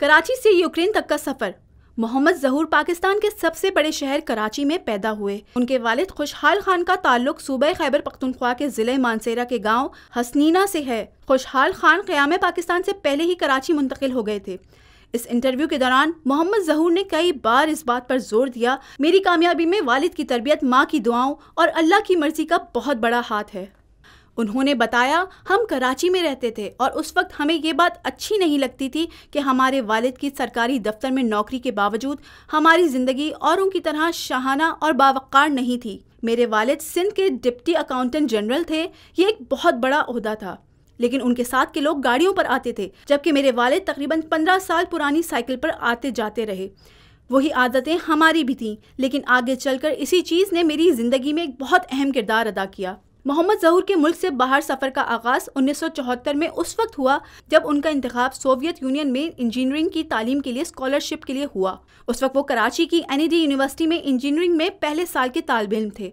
कराची से यूक्रेन तक का सफर मोहम्मद जहूर पाकिस्तान के सबसे बड़े शहर कराची में पैदा हुए उनके वालिद खुशहाल खान का ताल्लुक सूबे खैबर पख्तनख्वा के ज़िले मानसेरा के गांव हसनीना से है खुशहाल खान क़्याम पाकिस्तान से पहले ही कराची मुंतकिल हो गए थे इस इंटरव्यू के दौरान मोहम्मद जहूर ने कई बार इस बात पर जोर दिया मेरी कामयाबी में वालिद की तरबियत माँ की दुआओं और अल्लाह की मर्जी का बहुत बड़ा हाथ है उन्होंने बताया हम कराची में रहते थे और उस वक्त हमें ये बात अच्छी नहीं लगती थी कि हमारे वालिद की सरकारी दफ्तर में नौकरी के बावजूद हमारी ज़िंदगी औरों की तरह शाहाना और बावक़ार नहीं थी मेरे वालिद सिंध के डिप्टी अकाउंटेंट जनरल थे ये एक बहुत बड़ा अहदा था लेकिन उनके साथ के लोग गाड़ियों पर आते थे जबकि मेरे वालिद तकरीबन पंद्रह साल पुरानी साइकिल पर आते जाते रहे वही आदतें हमारी भी थीं लेकिन आगे चलकर इसी चीज़ ने मेरी ज़िंदगी में एक बहुत अहम किरदार अदा किया मोहम्मद जहूर के मुल्क से बाहर सफर का आगाज 1974 में उस वक्त हुआ जब उनका इंतखब सोवियत यूनियन में इंजीनियरिंग की तालीम के लिए स्कॉलरशिप के लिए हुआ उस वक्त वो कराची की एन यूनिवर्सिटी में इंजीनियरिंग में पहले साल के तालब इम थे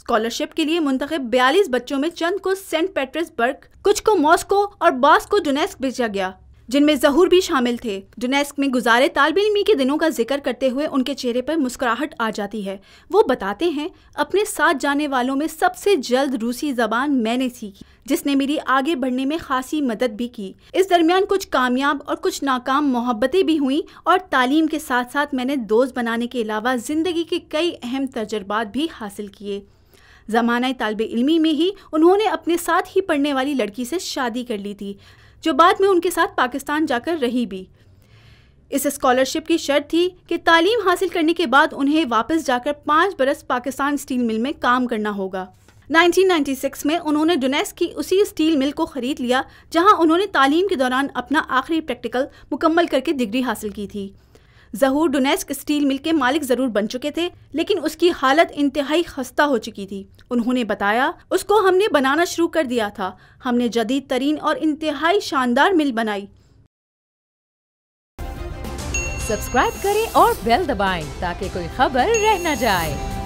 स्कॉलरशिप के लिए मुंतब बयालीस बच्चों में चंद को सेंट पेटर्सबर्ग कुछ को मॉस्को और बास को जुनेस्क भेजा गया जिनमें जहूर भी शामिल थे डोनेस्क में गुजारे तालब इलमी के दिनों का जिक्र करते हुए उनके चेहरे पर मुस्कुराहट आ जाती है वो बताते हैं अपने साथ जाने वालों में सबसे जल्द रूसी जबान मैंने सीखी जिसने मेरी आगे बढ़ने में खासी मदद भी की इस दरमियान कुछ कामयाब और कुछ नाकाम मोहब्बतें भी हुई और तालीम के साथ साथ मैंने दोस्त बनाने के अलावा ज़िंदगी के कई अहम तजर्बात भी हासिल किए ज़माना तालब इलमी में ही उन्होंने अपने साथ ही पढ़ने वाली लड़की से शादी कर ली थी जो बाद में उनके साथ पाकिस्तान जाकर रही भी इस स्कॉलरशिप की शर्त थी कि तालीम हासिल करने के बाद उन्हें वापस जाकर पाँच बरस पाकिस्तान स्टील मिल में काम करना होगा 1996 में उन्होंने डोनेस की उसी स्टील मिल को ख़रीद लिया जहां उन्होंने तालीम के दौरान अपना आखिरी प्रैक्टिकल मुकम्मल करके डिग्री हासिल की थी जहूर डोनेस्क स्टील मिल के मालिक ज़रूर बन चुके थे लेकिन उसकी हालत इंतहाई खस्ता हो चुकी थी उन्होंने बताया उसको हमने बनाना शुरू कर दिया था हमने जदीद तरीन और इंतहाई शानदार मिल बनाई सब्सक्राइब करें और बेल दबाएं ताकि कोई खबर रह न जाए